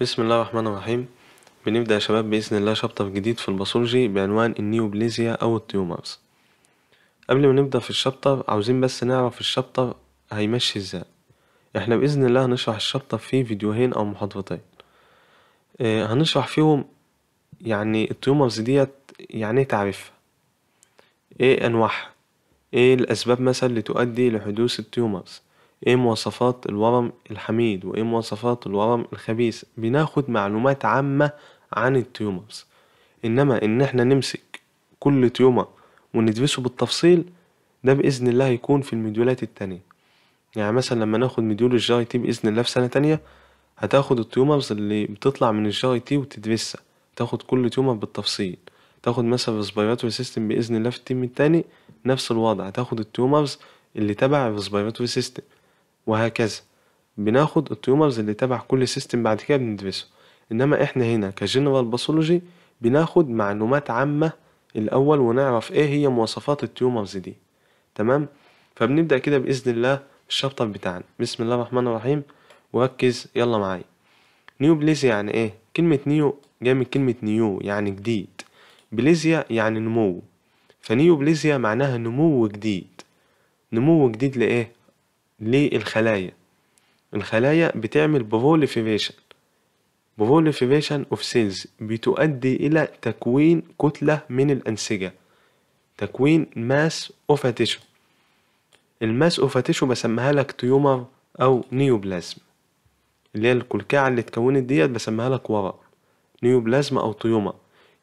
بسم الله الرحمن الرحيم بنبدأ يا شباب بإذن الله شابتر جديد في الباثولوجي بعنوان النيوبليزيا أو التيومرز قبل ما نبدأ في الشابتر عاوزين بس نعرف الشابتر هيمشي ازاي احنا بإذن الله هنشرح الشابتر في فيديوهين أو محاضرتين آه، هنشرح فيهم يعني التيومرز ديت يعني ايه تعريفها ايه أنواعها ايه الأسباب مثلا اللي تؤدي لحدوث التيومرز ايه مواصفات الورم الحميد وايه مواصفات الورم الخبيث بناخد معلومات عامة عن التيومرز انما ان احنا نمسك كل تيومر وندرسه بالتفصيل ده بإذن الله هيكون في المديولات التانية يعني مثلا لما ناخد مديول الجاي تي بإذن الله في سنة تانية هتاخد التيومرز اللي بتطلع من الجاي تي وتدرسها تاخد كل تيومر بالتفصيل تاخد مثلا الريسبيراتوري سيستم بإذن الله في التيم التاني نفس الوضع هتاخد التيومرز اللي تبع الريسبيراتوري سيستم وهكذا بناخد التيومرز اللي تبع كل سيستم بعد كده بندرسه إنما إحنا هنا كجنرال باثولوجي بناخد معلومات عامة الأول ونعرف إيه هي مواصفات التيومرز دي تمام فبنبدأ كده بإذن الله الشابتر بتاعنا بسم الله الرحمن الرحيم وركز يلا معايا نيو بليزيا يعني إيه كلمة نيو جاي من كلمة نيو يعني جديد بليزيا يعني نمو فنيو بليزيا معناها نمو جديد نمو جديد لإيه للخلايا الخلايا بتعمل بروليفيريشن بروليفيريشن اوف سيلز بتؤدي إلى تكوين كتلة من الأنسجة تكوين ماس اوف تيشو الماس اوف تيشو بسميها لك تيومر أو نيوبلازم اللي هي الكلكعة اللي اتكونت ديت بسميها لك ورق نيوبلازما أو تيومر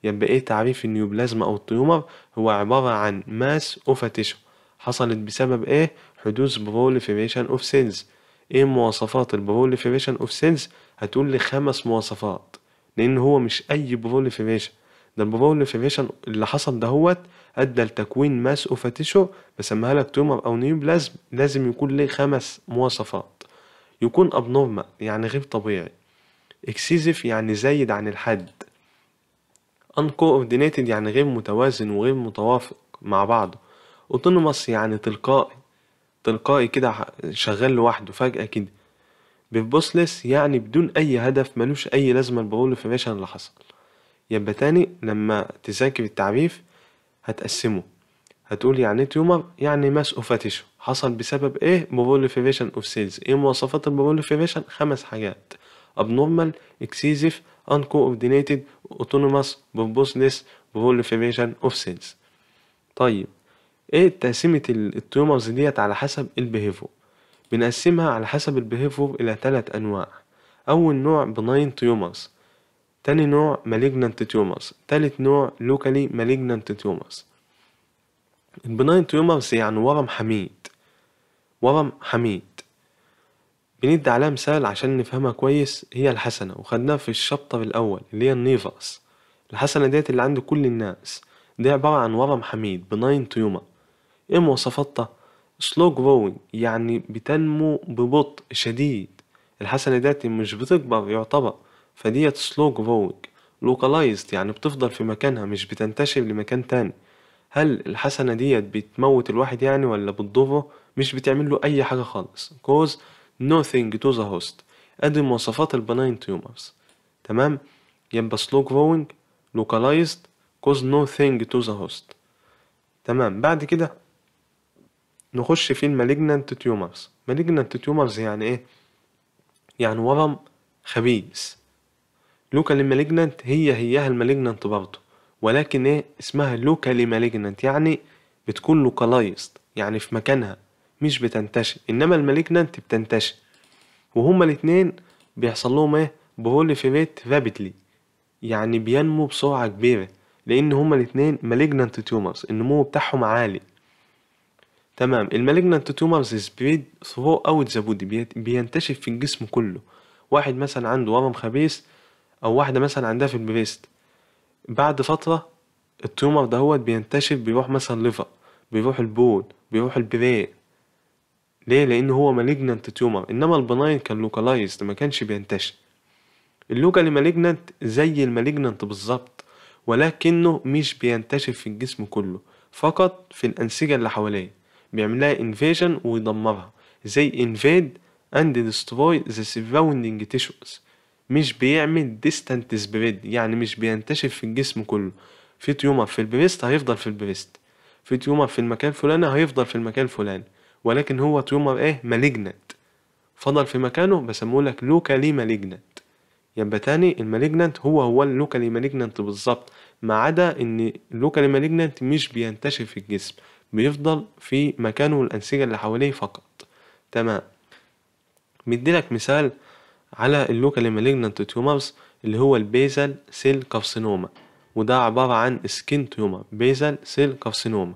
يبقى إيه تعريف النيوبلازما أو التيومر هو عبارة عن ماس اوف تيشو حصلت بسبب إيه حدوث proliferation of cells ايه مواصفات proliferation of cells هتقول لي خمس مواصفات لان هو مش اي proliferation ده proliferation اللي حصل دهوت ادى لتكوين ماس تيشو بسميها لك تومر او نيوبلازم لازم يكون ليه خمس مواصفات يكون ابنورمال يعني غير طبيعي اكسيزيف يعني زايد عن الحد uncoordinated يعني غير متوازن وغير متوافق مع بعضه autonomous يعني تلقائي تلقائي كده شغال لوحده فجأة كده ببوسلس يعني بدون أي هدف ملوش أي لازمة في فماشي اللي حصل يبقى تاني لما تذاكر التعريف هتقسمه هتقول يعني إيه تيومر يعني ماس اوفاتيشو حصل بسبب ايه بروفيفيشن اوف سيلز ايه مواصفات البروفيفيشن خمس حاجات abnormal excessive uncoordinated autonomous purposeless proliferation اوف سيلز طيب ايه تقسيمة التيومرز ديت على حسب البيهيفور بنقسمها على حسب البيهيفور الى تلات انواع اول نوع بناين تيومرز تاني نوع مالجنانت تيومرز تالت نوع لوكالي مالجنانت تيومرز البناين تيومرز يعني ورم حميد ورم حميد بندي عليها مثال عشان نفهمها كويس هي الحسنة وخدناها في الشابتر الأول اللي هي النيفرس الحسنة ديت اللي عند كل الناس دي عبارة عن ورم حميد بناين تيومر ايه مواصفاتها سلو growing يعني بتنمو ببطء شديد الحسنة داتي مش بتكبر يعتبر فديت سلو growing localized يعني بتفضل في مكانها مش بتنتشر لمكان تاني هل الحسنة ديت بتموت الواحد يعني ولا بتضره مش بتعمل له أي حاجة خالص cause nothing to the host أدي مواصفات البناين تيومرز تمام يبقى slow growing localized cause nothing to the host تمام بعد كده نخش في المالجنانت تيومرز مالجنانت تيومرز يعني ايه يعني ورم خبيث لوكالي مالجنانت هي هيها المالجنانت برضه ولكن ايه اسمها لوكالي مالجنانت يعني بتكون لوكالايزد يعني في مكانها مش بتنتشر انما المالجنانت بتنتشر وهما الاتنين بيحصل لهم ايه بروليفيريت رابيدلي يعني بينمو بسرعة كبيرة لأن هما الاتنين مالجنانت تيومرز النمو بتاعهم عالي تمام المالجنانت تومرز سبريد ثرو اوت ذا بودي بينتشف في الجسم كله واحد مثلا عنده ورم خبيث او واحده مثلا عندها في البريست بعد فتره التومر دهوت بينتشف بيروح مثلا ليفر بيروح البول بيروح البرين ليه لان هو مالجنانت تومر انما البناين كان لوكالايزد ما كانش بينتشر اللوكال مالجنانت زي المالجنانت بالظبط ولكنه مش بينتشر في الجسم كله فقط في الانسجه اللي حواليه بيعمل لها انفيجن ويدمرها زي invade and destroy the surrounding tissues مش بيعمل distant spread يعني مش بينتشر في الجسم كله في تيومر في البريست هيفضل في البريست في تيومر في المكان الفلاني هيفضل في المكان الفلاني ولكن هو تيومر ايه مالجنت فضل في مكانه بسموه لك لوكالي مالجنت يبقى تاني المالجنت هو هو اللوكالي مالجنت بالظبط ما عدا ان اللوكالي مالجنت مش بينتشر في الجسم بيفضل في مكانه والأنسجة اللي حواليه فقط تمام مديلك مثال على اللوكالي مالجنانت تيومرز اللي هو البيزل سيل كارسينوما وده عبارة عن سكين تيومر بيزل سيل كارسينوما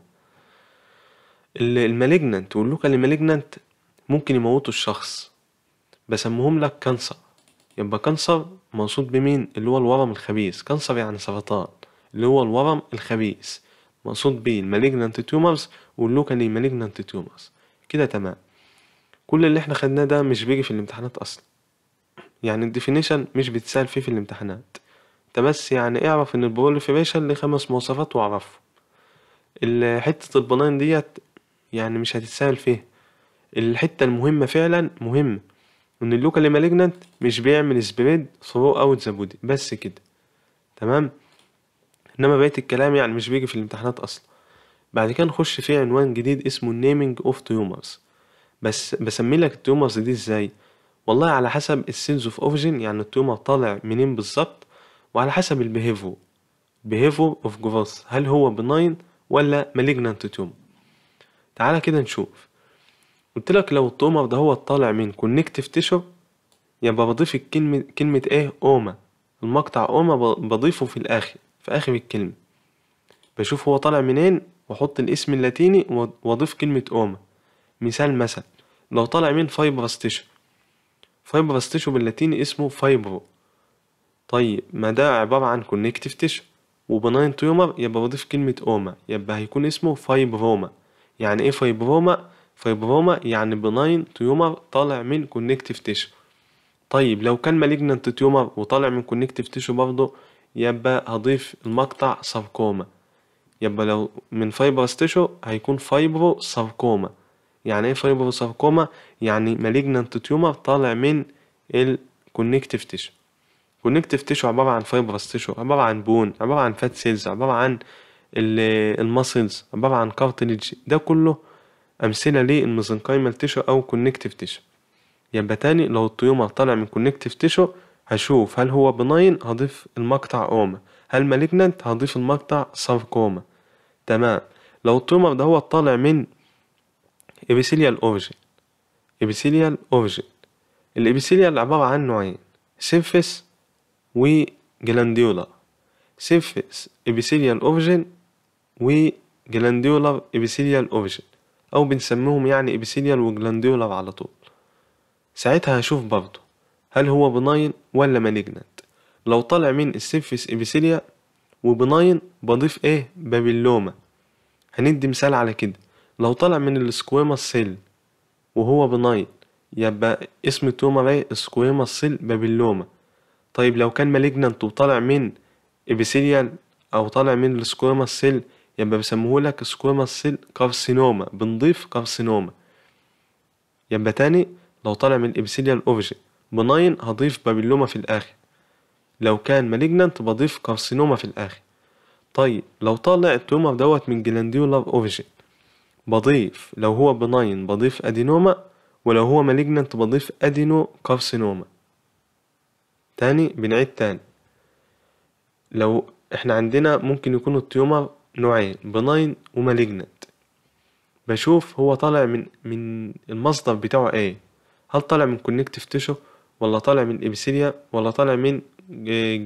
المالجنانت واللوكال مالجنانت ممكن يموتوا الشخص بسمهم لك كانسر يبقى كانسر مقصود بمين اللي هو الورم الخبيث كانسر يعني سرطان اللي هو الورم الخبيث مقصود بيه المالجنانت تيومرز واللوكالي مالجنانت تيومرز كده تمام كل اللي احنا خدناه ده مش بيجي في الامتحانات اصلا يعني الديفينيشن مش بتسال فيه في الامتحانات انت بس يعني اعرف ان البروليفريشن ليه خمس مواصفات واعرفه حتة البناين ديت يعني مش هتتسال فيها الحتة المهمة فعلا مهمة ان اللوكال مالجنانت مش بيعمل سبريد ثرو اوت ذا بودي بس كده تمام إنما بقية الكلام يعني مش بيجي في الامتحانات أصلا بعد كده نخش في عنوان جديد اسمه النيمينج اوف تيومرز بس بسمي لك التيومرز دي ازاي والله على حسب السيلز اوف اوفجن يعني التيومر طالع منين بالظبط وعلى حسب البيهيفو بيهيفو اوف جوفاس هل هو بناين ولا مالجنانت تيومر تعالى كده نشوف قلت لك لو التيومر ده هو طالع من كونكتيف تيشو يبقى بضيف الكلمة كلمة ايه اوما المقطع اوما بضيفه في الاخر في آخر الكلمة بشوف هو طالع منين وأحط الاسم اللاتيني وأضيف كلمة أوما مثال مثلا لو طالع من فايبرس تيشو فايبرس تيشو باللاتيني اسمه فايبرو طيب ما ده عبارة عن كونكتيف تيشو وبناين تيومر يبقى بضيف كلمة أوما يبقى هيكون اسمه فايبروما يعني إيه فايبروما؟ فايبروما يعني بناين تيومر طالع من كونكتيف تيشو طيب لو كان مالجنانت تيومر وطالع من كونكتيف تيشو برضه يبقى هضيف المقطع ساركوما يبقى لو من فايبرس تيشو هيكون فايبرو ساركوما يعني ايه فايبرو ساركوما يعني مالجنانت تيومر طالع من الكونكتيف تيشو كونكتيف تيشو عبارة عن فايبرس تيشو عبارة عن بون عبارة عن فات سيلز عبارة عن المسلز عبارة عن كارتليج ده كله أمثلة للميزنكايمال تيشو أو كونكتيف تيشو يبقى تاني لو التيومر طالع من كونكتيف تيشو هشوف هل هو بناين هضيف المقطع اوما هل مالجنت هضيف المقطع ساركوما تمام لو التومر ده هو طالع من ابيثيليال اورجن ابيثيليال اورجن الابيثيليال عبارة عن نوعين سيرفيس وجلانديولا سيرفيس ابيثيليال اورجن وجلانديولار ابيثيليال اورجن او بنسميهم يعني ابيثيليال وجلانديولار على طول ساعتها هشوف برضه هل هو بناين ولا مالجنت لو طالع من السيمفيس إبيسيليا وبناين بضيف إيه بابيلوما هندي مثال على كده لو طالع من السكويما سيل وهو بناين يبقى اسم التومة بقى سكويما سيل بابيلوما طيب لو كان مالجنت وطالع من إبيسيليال أو طالع من السكويما سيل يبقى لك سكويما سيل كارسينوما بنضيف كارسينوما يبقى تاني لو طالع من الإبسيليال أوفجي بناين هضيف بابيلوما في الآخر لو كان مالجنانت بضيف كارسينوما في الآخر طيب لو طالع التومر دوت من جلانديولار أوفيجين بضيف لو هو بناين بضيف أدينوما ولو هو مالجنانت بضيف أدينو كارسينوما تاني بنعيد تاني لو احنا عندنا ممكن يكون التيومر نوعين بناين ومالجنانت بشوف هو طالع من من المصدر بتاعه ايه هل طالع من كونكتيف تيشو ولا طالع من ابسيليا ولا طالع من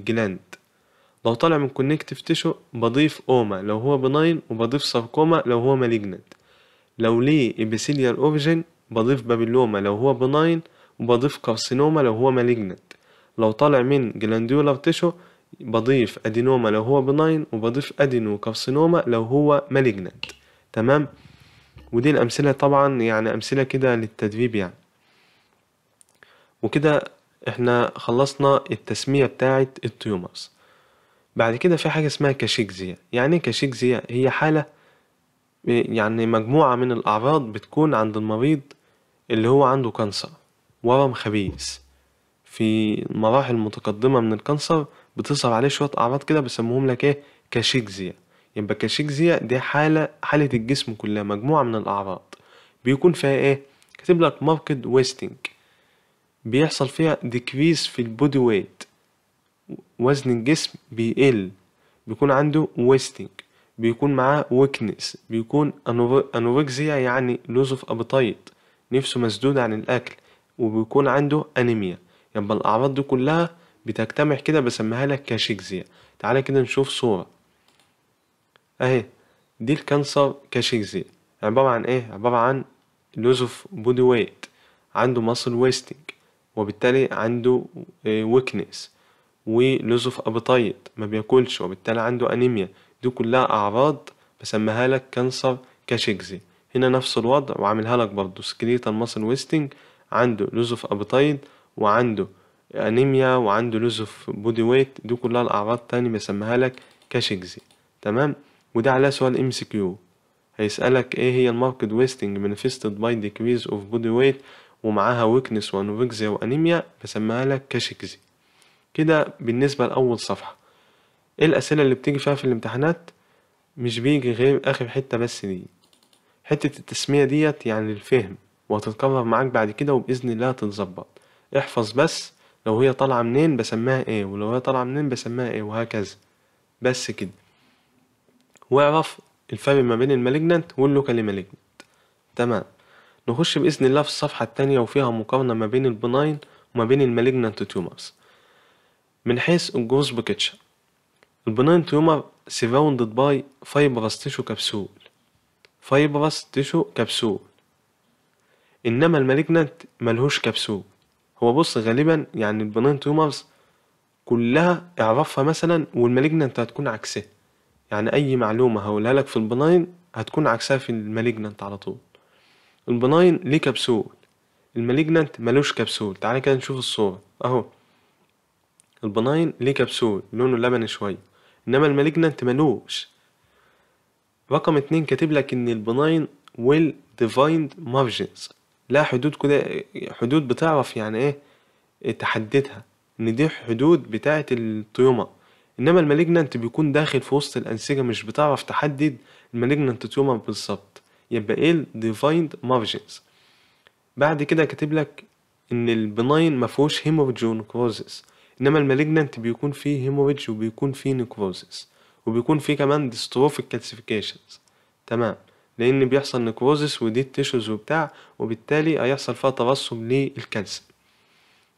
جلاند آه، لو طالع من كونكتيف تيشو بضيف اوما لو هو بناين وبضيف ساركوما لو هو مالجنت لو ليه ابسيليال اوفجن بضيف بابيلوما لو هو بناين وبضيف كارسينوما لو هو مالجنت لو طالع من جلانديولار تيشو بضيف ادينوما لو هو بناين وبضيف ادينو كارسينوما لو هو مالجنت تمام ودي الامثله طبعا يعني امثله كده للتدريب يعني وكده احنا خلصنا التسمية بتاعة التيومرز بعد كده في حاجة اسمها كاشيكزيا يعني ايه كاشيكزيا هي حالة يعني مجموعة من الأعراض بتكون عند المريض اللي هو عنده كانسر ورم خبيث في مراحل متقدمة من الكانسر بتظهر عليه شوية أعراض كده بسموهم لك ايه كاشيكزيا يبقى كاشيكزيا دي حالة حالة الجسم كلها مجموعة من الأعراض بيكون فيها ايه كاتب لك ماركت ويستنج بيحصل فيها ديكريز في البودي ويت وزن الجسم بيقل بيكون عنده ويستنج بيكون معاه ويكنس بيكون انوركزيا يعني لوز اوف ابيتايت نفسه مسدود عن الاكل وبيكون عنده انيميا يبقى يعني الاعراض دي كلها بتجتمع كده بسميها لك كاشيكزيا تعالى كده نشوف صوره اهي دي الكانسر كاشيكزيا عباره عن ايه عباره عن لوز اوف بودي ويت عنده ماسل ويستنج وبالتالي عنده ويكنس آه، ولوز ابيتايت ما بياكلش وبالتالي عنده انيميا دي كلها اعراض بسمها لك كانسر كاشيكزي هنا نفس الوضع وعاملها لك برضه سكليتال ماسل ويستنج عنده لوز اوف وعنده انيميا وعنده لوز اوف بودي ويت دي كلها الاعراض تاني بسمها لك كاشيكزي تمام وده على سؤال ام سي كيو هيسالك ايه هي الماركت ويستنج manifested باي ديكريز اوف بودي ويت ومعاها ويكنس وانوفيكزيا وأنيميا بسميها لك كاشيكزي كده بالنسبة لأول صفحة ايه الأسئلة اللي بتيجي فيها في الامتحانات مش بيجي غير آخر حتة بس دي حتة التسمية ديت يعني الفهم وهتتكرر معاك بعد كده وبإذن الله تتظبط احفظ بس لو هي طالعة منين بسميها ايه ولو هي طالعة منين بسميها ايه وهكذا بس كده واعرف الفرق ما بين المالجنت واللوكالي مالجنت تمام نخش بإذن الله في الصفحة التانية وفيها مقارنة ما بين البناين وما بين المالجنانت تيومرز من حيث الجوز بكتشر البناين تيومر سيراوندد باي فايبرس تيشو كبسول فايبرس تيشو كبسول إنما المالجنانت ملهوش كبسول هو بص غالبا يعني البناين تيومرز كلها اعرفها مثلا والمالجنانت هتكون عكسها يعني أي معلومة هقولها لك في البناين هتكون عكسها في المالجنانت على طول البناين ليه كبسول المالجنانت ملوش كبسول تعالى كده نشوف الصورة اهو البناين ليه كبسول لونه لبني شوية انما المالجنانت ملوش رقم اتنين كاتب لك ان البناين ويل ديفايند مارجنز لا حدود كده حدود بتعرف يعني ايه تحددها ان دي حدود بتاعة التيوما انما المالجنانت بيكون داخل في وسط الانسجه مش بتعرف تحدد المالجنانت تيوما بالظبط يبقى ايه الديفايند margins بعد كده كاتب لك ان البناين مفهوش هيموريدج ونكروزس انما المالجنانت بيكون فيه هيموريدج وبيكون فيه نكروزس وبيكون فيه كمان ديستروفيك كالسيفيكيشنز تمام لان بيحصل نكروزس ودي التيشوز وبتاع وبالتالي هيحصل فيها ترسب للكالسيوم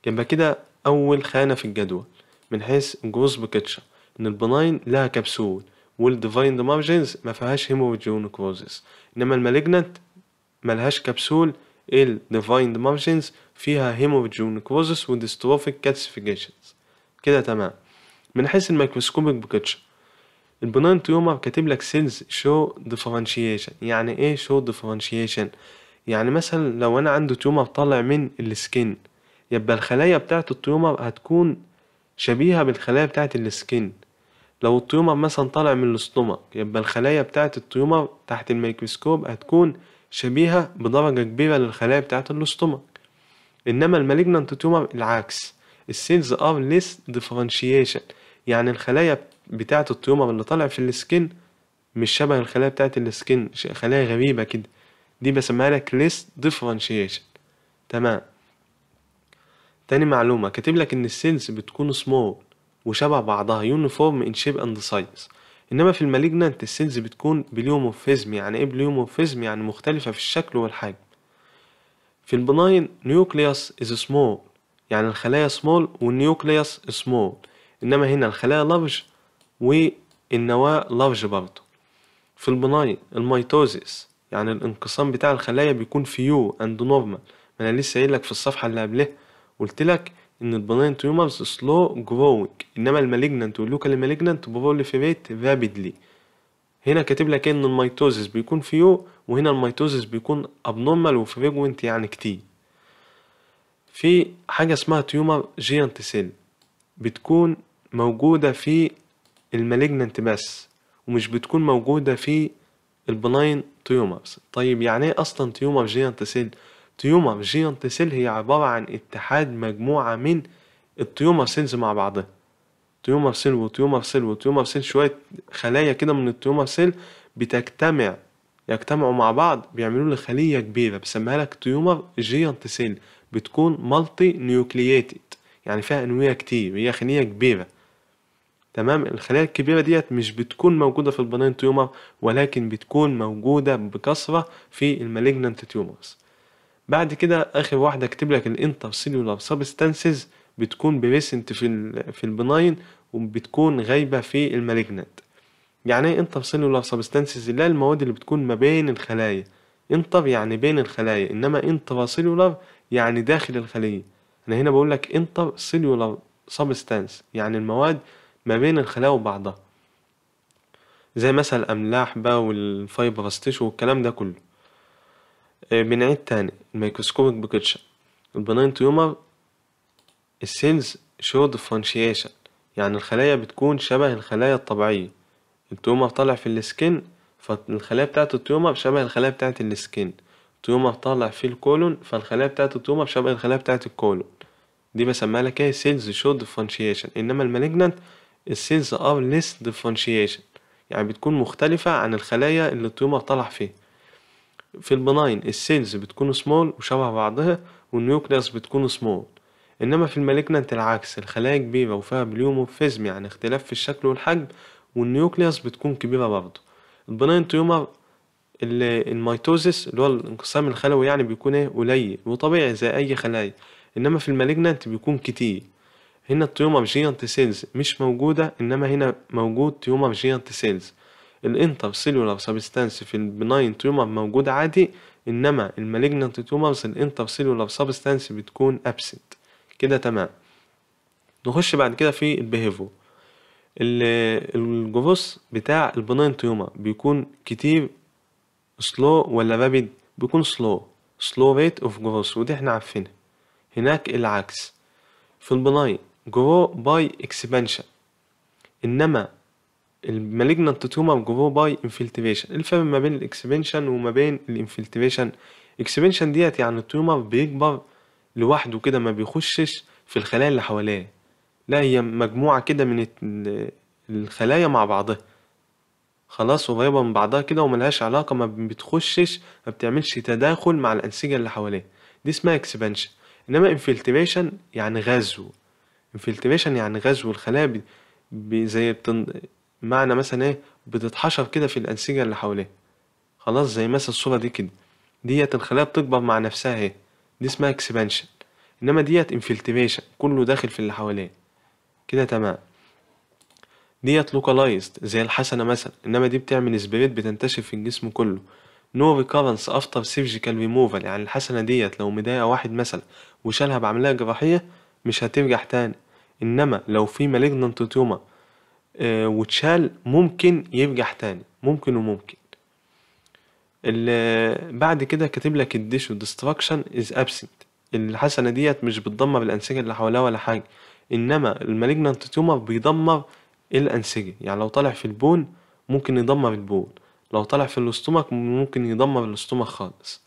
يبقى كده اول خانه في الجدول من حيث الجروس بكتشر ان البناين لها كبسول والديفاين مارجنز ما فيهاش هيموجون كروزز انما المالجنت ملهاش كبسول الديفاين مارجنز فيها هيموجون كروزز وديستروفيك كاتسفيكيشنز كده تمام من حيث الميكروسكوبيك بكتش البنان تيومر كاتب لك سيلز شو ديفرنشيشن يعني ايه شو ديفرنشيشن يعني مثلا لو انا عندي تيومر طالع من السكين يبقى الخلايا بتاعت التيومر هتكون شبيهه بالخلايا بتاعت السكين لو الطيومة مثلا طالع من السطومة يبقى الخلايا بتاعة الطيومة تحت الميكروسكوب هتكون شبيهة بدرجة كبيرة للخلايا بتاعة السطومة إنما المالجنانت تيومر العكس السيلز ار ليس ديفرنشيشن يعني الخلايا بتاعة التيومر اللي طالع في السكن مش شبه الخلايا بتاعة السكن خلايا غريبة كده دي بسمها لك ليس ديفرنشيشن تمام تاني معلومة كاتب لك إن السيلز بتكون سمول وشبه بعضها يونيفورم ان شيب اند سايز انما في المالجنانت السيلز بتكون بليوموفيزم يعني ايه بليوموفيزم يعني مختلفه في الشكل والحجم في البناين نيوكليوس از سمول يعني الخلايا سمول والنيوكليوس سمول انما هنا الخلايا لارج والنواه لارج برضه في البناين الميتوزيس يعني الانقسام بتاع الخلايا بيكون فيو اند نورمال ما انا لسه قايل لك في الصفحه اللي قبلها قلت لك ان البناين تيومرز سلو جروينج انما المالجنانت واللوكال مالجنانت بروليفيريت رابيدلي هنا كاتب لك ان الميتوزيس بيكون فيو وهنا الميتوزيس بيكون ابنورمال وفريجوينت يعني كتير في حاجه اسمها تيومر جيانت سيل بتكون موجوده في المالجنانت بس ومش بتكون موجوده في البناين تيومرز طيب يعني ايه اصلا تيومر جيانت سيل تيوما جيانت سيل هي عبارة عن اتحاد مجموعة من التيومر سيلز مع بعضها تيومر سيل وتيومر سيل وتيومر سيل شوية خلايا كده من التيومر سيل بتجتمع يجتمعوا مع بعض بيعملوا لي خلية كبيرة بسميها لك تيومر جيانت سيل بتكون مالتي نيوكلييتد يعني فيها أنوية كتير هي خلية كبيرة تمام الخلايا الكبيرة ديت مش بتكون موجودة في البنين تيومر ولكن بتكون موجودة بكثرة في المالجنانت تيومرز بعد كده اخر واحده اكتب لك الانتر سيلولار سبستانسز بتكون بريسنت في في البناين وبتكون غايبه في المالجنت يعني ايه انتر سيلولار سبستانسز اللي هي المواد اللي بتكون ما بين الخلايا انتر يعني بين الخلايا انما انترا سيلولار يعني داخل الخليه انا هنا بقول لك انتر سيلولار سبستانس يعني المواد ما بين الخلايا وبعضها زي مثلا الاملاح بقى والفايبرستيش والكلام ده كله بنعيد آه، تاني الميكروسكوبك بكتشر البنين تيومر السيلز شو ديفرنشيشن يعني الخلايا بتكون شبه الخلايا الطبيعية التيومر طالع في السكن فالخلايا بتاعت التيومر شبه الخلايا بتاعت السكن التيومر طالع في الكولون فالخلايا بتاعت التيومر شبه الخلايا بتاعت الكولون دي بسميها لك ايه سيلز شو ديفرنشيشن انما المالجنت السيلز ار ليس ديفرنشيشن يعني بتكون مختلفة عن الخلايا اللي التيومر طالع فيها في البناين السيلز بتكون سمول وشبه بعضها والنيوكليس بتكون سمول إنما في المالجنانت العكس الخلايا كبيرة وفيها بليومورفيزم يعني اختلاف في الشكل والحجم والنيوكليس بتكون كبيرة برضه البناين تيومر الميتوزيس اللي هو الانقسام الخلوي يعني بيكون ايه قليل وطبيعي زي اي خلايا انما في المالجنانت بيكون كتير هنا التيومر جيانت سيلز مش موجودة انما هنا موجود تيومر جيانت سيلز الانتر سيلولار سبستانس في البناين تيومر موجود عادي انما المالجنانت تيومرز الانتر سيلولار سبستانس بتكون ابسنت كده تمام نخش بعد كده في البيهيفو الجروس بتاع البناين تيومر بيكون كتير سلو ولا رابيد بيكون سلو سلو ريت اوف جروس ودي احنا عارفينها هناك العكس في البناين جرو باي اكسبانشن انما المالجنانت تومر جرو باي انفلتريشن الفرق ما بين الاكسبنشن وما بين الانفلتريشن الاكسبنشن ديت يعني التومر بيكبر لوحده كده ما بيخشش في الخلايا اللي حواليه لا هي مجموعة كده من الخلايا مع بعضها خلاص قريبة من بعضها كده وملهاش علاقة ما بتخشش ما بتعملش تداخل مع الأنسجة اللي حواليه دي اسمها expansion إنما انفلتريشن يعني غزو انفلتريشن يعني غزو الخلايا بي زي بتن... معنى مثلا ايه بتتحشر كده في الأنسجة اللي حواليها خلاص زي مثلا الصورة دي كده ديت الخلايا بتكبر مع نفسها اهي دي اسمها اكسبانشن انما ديت انفلتريشن كله داخل في اللي حواليه كده تمام ديت لوكالايزد زي الحسنة مثلا انما دي بتعمل سبريد بتنتشر في الجسم كله نو ريكورنس افتر سيرجيكال ريموفال يعني الحسنة ديت لو مضايقة واحد مثلا وشالها بعملية جراحية مش هترجع تاني انما لو في مالجنانت تيومر آه، وتشال ممكن يبجح تاني ممكن وممكن بعد كده كاتب لك الديش ديستراكشن از ابسنت الحسنه ديت مش بتدمر الانسجه اللي حواليها ولا حاجه انما المالجنانت تيومر بيدمر الانسجه يعني لو طالع في البون ممكن يدمر البون لو طالع في الاستومك ممكن يدمر الاستومك خالص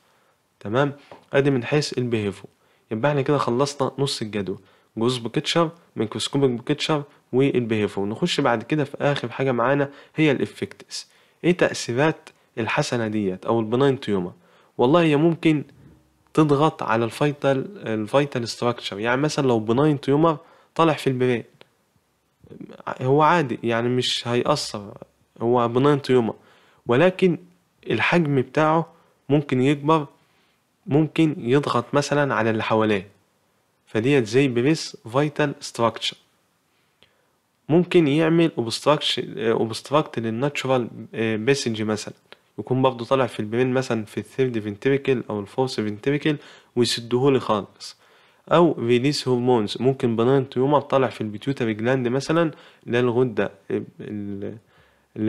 تمام ادي من حيث البيهيفو يبقى احنا كده خلصنا نص الجدول جوز بكتشر ميكروسكوبيك بكتشر والبيهيفور نخش بعد كده في اخر حاجه معانا هي الافكتس ايه تاثيرات الحسنه ديت او البناين تيوما والله هي ممكن تضغط على الفيتال الفيتال ستراكشر يعني مثلا لو بناين تيومر طالع في البرين هو عادي يعني مش هيأثر هو بناين تيومر ولكن الحجم بتاعه ممكن يكبر ممكن يضغط مثلا على اللي حواليه فديت زي بليس فايتال ستراكشر ممكن يعمل اوبستراكت للناتشورال بيسنج مثلا يكون برضه طالع في البرين مثلا في الثيرد فينتريكل او الفورس فينتريكل ويسدهولي خالص او ريليس هرمونز ممكن بنان تيومر طالع في البيتيوتري جلاند مثلا اللي هي الغده اللي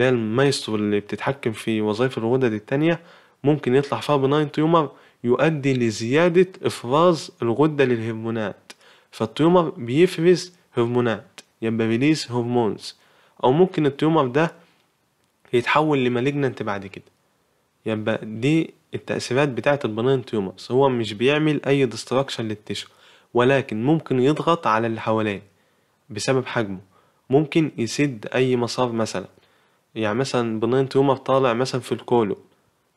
هي المايسترو اللي بتتحكم في وظائف الغدد التانية ممكن يطلع فيها بناين تيومر يؤدي لزيادة إفراز الغدة للهرمونات فالتيومر بيفرز هرمونات يبقى ريليز هرمونز أو ممكن التيومر ده يتحول لمالجننت بعد كده يبقى دي التأثيرات بتاعة البنين تيومرز هو مش بيعمل أي ديستراكشن للتشو ولكن ممكن يضغط على اللي حواليه بسبب حجمه ممكن يسد أي مسار مثلا يعني مثلا بنين تيومر طالع مثلا في الكولو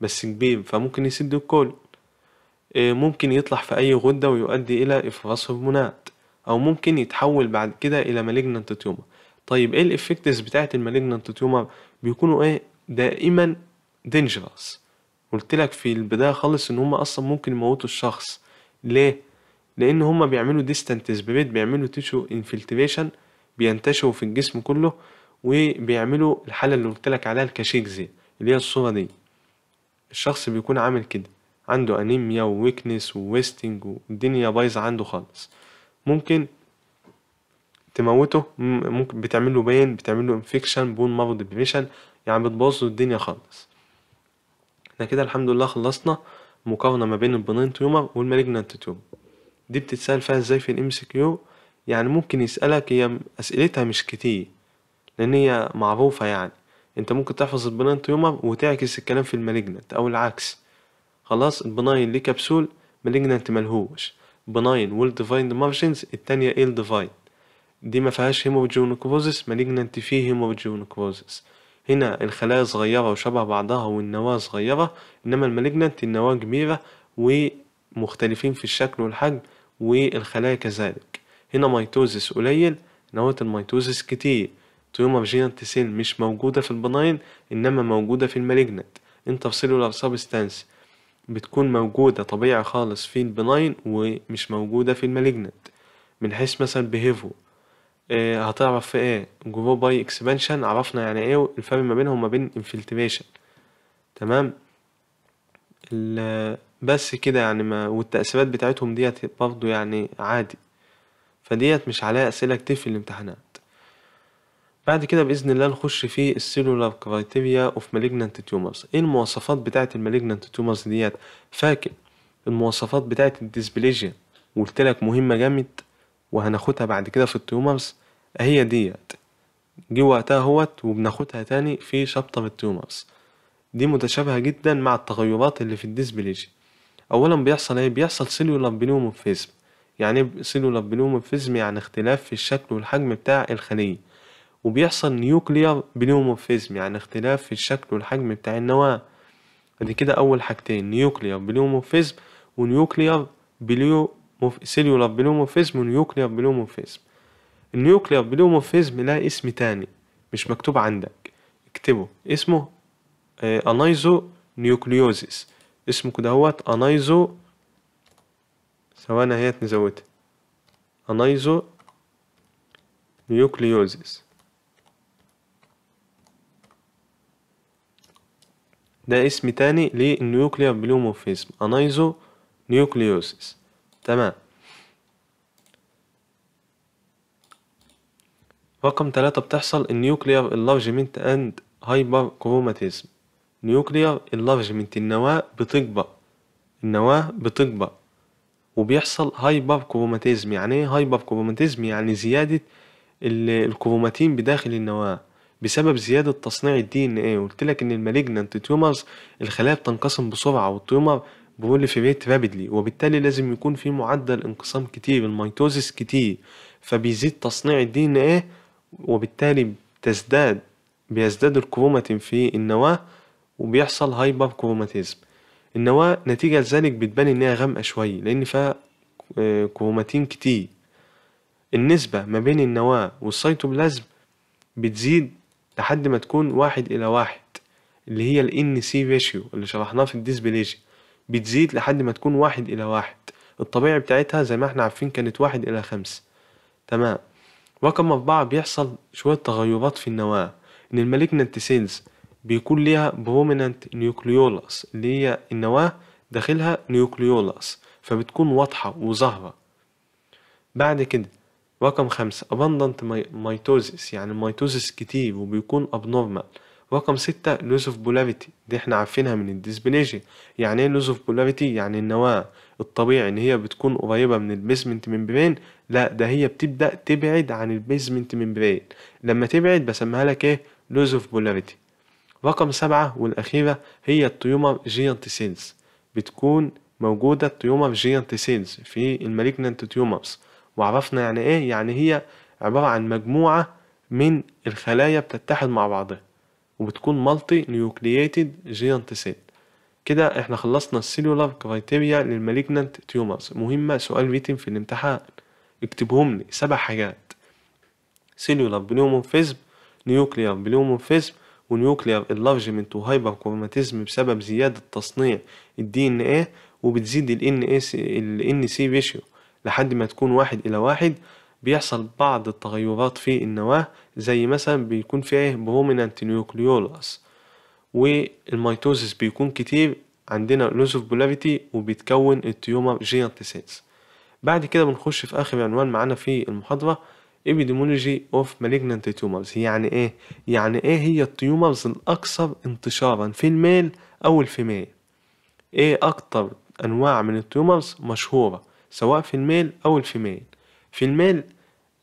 بس كبير فممكن يسد الكولو آه، ممكن يطلع في أي غدة ويؤدي إلى إفراز هرمونات أو ممكن يتحول بعد كده إلى مالجنانت تيومر طيب إيه الإفكتس بتاعة المالجنانت تيومر بيكونوا إيه دائما دينجرس قلت لك في البداية خالص إن هما أصلا ممكن يموتوا الشخص ليه؟ لأن هما بيعملوا ديستانت سبريد بيعملوا تيشو انفلتريشن بينتشروا في الجسم كله وبيعملوا الحالة اللي قلت لك عليها الكاشيكزي اللي هي الصورة دي الشخص بيكون عامل كده عنده انيميا وويكنس وويستنج والدنيا بايظه عنده خالص ممكن تموته ممكن بتعمله بين باين انفكشن بون مرض ديبريشن يعني بتبوظ الدنيا خالص احنا كده الحمد لله خلصنا مقارنه ما بين البنين تيومر والمالجنانت تيومر دي بتتسال فيها ازاي في الام سي كيو يعني ممكن يسالك هي اسئلتها مش كتير لان هي معروفه يعني انت ممكن تحفظ البنين تيومر وتعكس الكلام في المالجنت او العكس خلاص البناين لي كبسول مالجنانت ملهوش بناين ويل ديفايند مارجنز التانية ايل ديفاين دي ما فيهاش هيموجينوكوزس مالجنانت فيه هيموجينوكوزس هنا الخلايا صغيرة وشبه بعضها والنواة صغيرة إنما المالجنانت النواة كبيرة ومختلفين في الشكل والحجم والخلايا كذلك هنا ميتوزس قليل نواة الميتوزس كتير تيومر جينانت سيل مش موجودة في البناين إنما موجودة في المالجنانت انترسيلولار سابستانس بتكون موجودة طبيعي خالص في البناين ومش موجودة في المالجنت من حيث مثلا بيهيفو إيه هتعرف في ايه جروب باي اكسبانشن عرفنا يعني ايه الفرق ما بينهم وما بين انفلتريشن تمام بس كده يعني ما والتأثيرات بتاعتهم ديت برضو يعني عادي فديت مش عليها أسئلة كتير في الامتحانات بعد كده باذن الله نخش في السيلولار كرايتيريا اوف مالجنانت تيومرز ايه المواصفات بتاعه المالجنانت تيومرز ديت فاكر المواصفات بتاعه الديسبليجيا قلت لك مهمه جامد وهناخدها بعد كده في التيومرز هي ديت جه وقتها هوت وبناخدها تاني في شابتر التيومرز دي متشابهه جدا مع التغيرات اللي في الديسبليجيا اولا بيحصل ايه بيحصل سيلولار بنيومورفيزم يعني ايه سيلولار بنيومورفيزم يعني اختلاف في الشكل والحجم بتاع الخليه وبيحصل نيوكليار بليومورفيزم يعني اختلاف في الشكل والحجم بتاع النواة ادي كده اول حاجتين نيوكليار بليومورفيزم ونيوكليار بليو سيلولار بليومورفيزم ونيوكليار بليومورفيزم النيوكليار بليومورفيزم لا اسم تاني مش مكتوب عندك اكتبه اسمه آه، انايزو نيوكليوزيس اسمه كده هوت انايزو ثواني اهيت نزودها انايزو نيوكليوزيس ده اسم تاني للنيوكليار بليومورفيزم أنايزو نيوكليوسيس تمام رقم تلاتة بتحصل النيوكليار اللارجمنت أند هايبر كروماتيزم نيوكليار اللارجمنت النواة بتكبر النواة بتكبر وبيحصل هايبر كروماتيزم يعني ايه هايبر كروماتيزم يعني زيادة الكروماتين بداخل النواة بسبب زيادة تصنيع ال DNA وقلت لك إن المالجنانت تيومرز الخلايا بتنقسم بسرعة والتيومر بيت رابيدلي وبالتالي لازم يكون في معدل انقسام كتير الميتوزيس كتير فبيزيد تصنيع ال DNA وبالتالي تزداد بيزداد الكروماتين في النواة وبيحصل هايبر كروماتيزم النواة نتيجة لذلك بتبان إنها غامقة شوية لأن فيها آه، كروماتين كتير النسبة ما بين النواة والسيتوبلازم بتزيد لحد ما تكون واحد إلى واحد اللي هي ال NC ratio اللي شرحناه في الديسبليجي بتزيد لحد ما تكون واحد إلى واحد الطبيعي بتاعتها زي ما احنا عارفين كانت واحد إلى خمس تمام رقم أربعة بيحصل شوية تغيرات في النواة إن المالجنت سيلز بيكون ليها برومينانت نيوكليولاس اللي هي النواة داخلها نيوكليولاس فبتكون واضحة وظاهرة بعد كده رقم خمسة abundant mitosis يعني mitosis كتير وبيكون abnormal رقم ستة lose of polarity دي احنا عارفينها من الديسبنيجي يعني ايه lose of polarity يعني النواة الطبيعي ان هي بتكون قريبة من البيزمنت ممبرين لا ده هي بتبدأ تبعد عن البيزمنت ممبرين لما تبعد بسميها لك ايه lose of polarity رقم سبعة والأخيرة هي التيومر جيانت سيلز بتكون موجودة التيومر جيانت سيلز في المالجنانت تيومرز وعرفنا يعني ايه يعني هي عبارة عن مجموعة من الخلايا بتتحد مع بعضها وبتكون مالتي نيوكلييتد جيانت سيل كده احنا خلصنا السيلولار كرايتيريا للماليجنانت تيومرز مهمة سؤال بيتم في الامتحان اكتبهم لي سبع حاجات سيلولار بنيومورفيزم نيوكليار بنيومورفيزم ونيوكليار انلارجمنت وهايبر كروماتيزم بسبب زيادة تصنيع الدي ان ايه وبتزيد ال ان سي ريشيو لحد ما تكون واحد إلى واحد بيحصل بعض التغيرات في النواة زي مثلا بيكون فيه بروميننت نيوكليولاس والميتوزيس بيكون كتير عندنا لوسوف اوف بولاريتي وبيتكون التيومر جيانت سيلز بعد كده بنخش في آخر عنوان معانا في المحاضرة epidemiology of malignant tumors يعني ايه؟ يعني ايه هي التيومرز الأكثر انتشارا في الميل أو الفيميل؟ ايه أكتر أنواع من التيومرز مشهورة؟ سواء في الميل أو الفيميل في الميل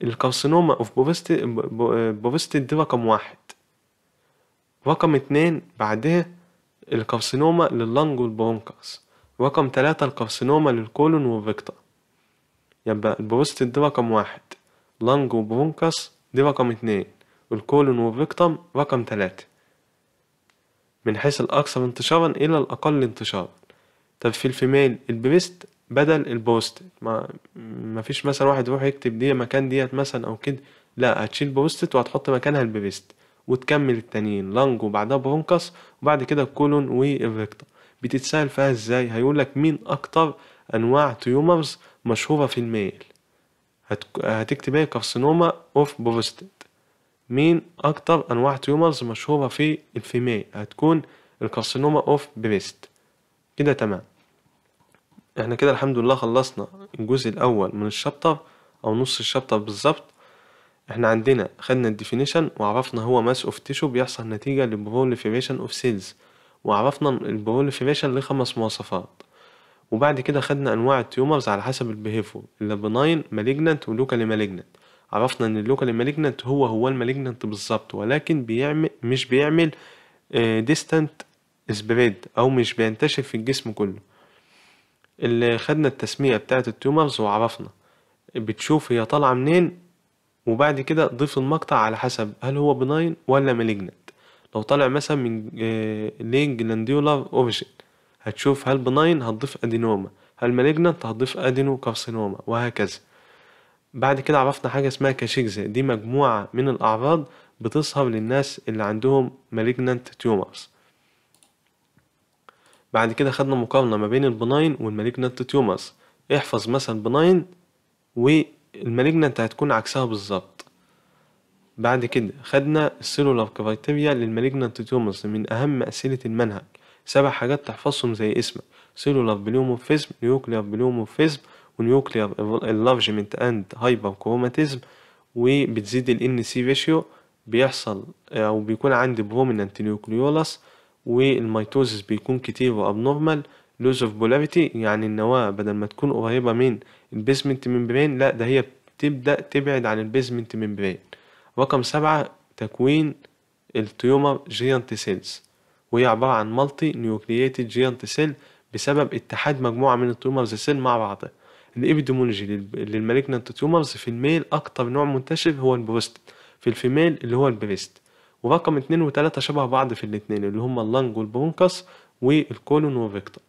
الكارسينوما اوف بوفست دي رقم واحد رقم اتنين بعدها الكارسينوما لللنج والبرونكاس رقم تلاتة الكارسينوما للكولون والريكتا يبقى البروستيت دي رقم واحد لنج وبرونكاس دي رقم اتنين والكولون والريكتم رقم تلاتة من حيث الأكثر انتشارا إلى الأقل انتشارا طب في الفيميل البريست بدل البوست ما مفيش مثلا واحد يروح يكتب دي مكان ديت مثلا او كده لا هتشيل بوستت وهتحط مكانها البيست وتكمل التانيين لانج وبعدها برونكس وبعد كده كولون والريكتا بتتسأل فيها ازاي هيقولك مين اكتر انواع تيومرز مشهورة في الميل هت... هتكتب ايه كارسينوما اوف بروستيت مين اكتر انواع تيومرز مشهورة في الفيميل هتكون الكارسينوما اوف بريست كده تمام احنا كده الحمد لله خلصنا الجزء الاول من الشابتر او نص الشابتر بالظبط احنا عندنا خدنا الديفينيشن وعرفنا هو ماس اوف تيشو بيحصل نتيجة للبروليفيريشن اوف سيلز وعرفنا البروليفيريشن خمس مواصفات وبعد كده خدنا انواع التيومرز على حسب البيهيفو اللي بناين ماليجنت ولوكالي ماليجنت عرفنا ان اللوكالي ماليجنت هو هو الماليجنت بالظبط ولكن بيعمل مش بيعمل ديستانت آه، سبريد او مش بينتشر في الجسم كله اللي خدنا التسمية بتاعت التيومرز وعرفنا بتشوف هي طالعة منين وبعد كده ضيف المقطع على حسب هل هو بناين ولا مليجنت لو طالع مثلا من لين جلانديولار اوريجين هتشوف هل بناين هتضيف ادينوما هل مليجنت هتضيف ادينو كارسينوما وهكذا بعد كده عرفنا حاجة اسمها كاشيكزا دي مجموعة من الأعراض بتظهر للناس اللي عندهم مليجنت تيومرز بعد كده خدنا مقارنة ما بين البناين والمالجنت تيومرز احفظ مثلا بناين والمالجنت هتكون عكسها بالظبط بعد كده خدنا السيلولار كرايتيريا للمالجنت تيومرز من أهم أسئلة المنهج سبع حاجات تحفظهم زي اسمك سيلولار بليوموفيزم نيوكليار بليوموفيزم ونيوكليار انلارجمنت اند هايبر كروماتيزم وبتزيد ال ان سي ريشيو بيحصل أو آه، بيكون عندي بروميننت نيوكليولاس والميتوزس بيكون كتير وابنورمال لوز اوف بولاريتي يعني النواه بدل ما تكون قريبه من البيزمنت ميمبرين لا ده هي بتبدا تبعد عن البيزمنت ميمبرين رقم سبعة تكوين التيومر جيانت سيلز وهي عبارة عن مالتي نيوكلييتد جيانت سيل بسبب اتحاد مجموعة من التيومرز سيل مع بعضها الإبيديمولوجي للمالجنانت تيومرز في الميل أكتر نوع منتشر هو البروست في الفيميل اللي هو البريست ورقم اتنين وتلاتة شبه بعض في الاتنين اللي هما اللنج والبرونكس والكولون والريكتم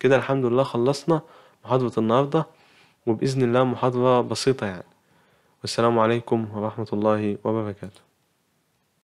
كده الحمد لله خلصنا محاضرة النهاردة وبإذن الله محاضرة بسيطة يعني والسلام عليكم ورحمة الله وبركاته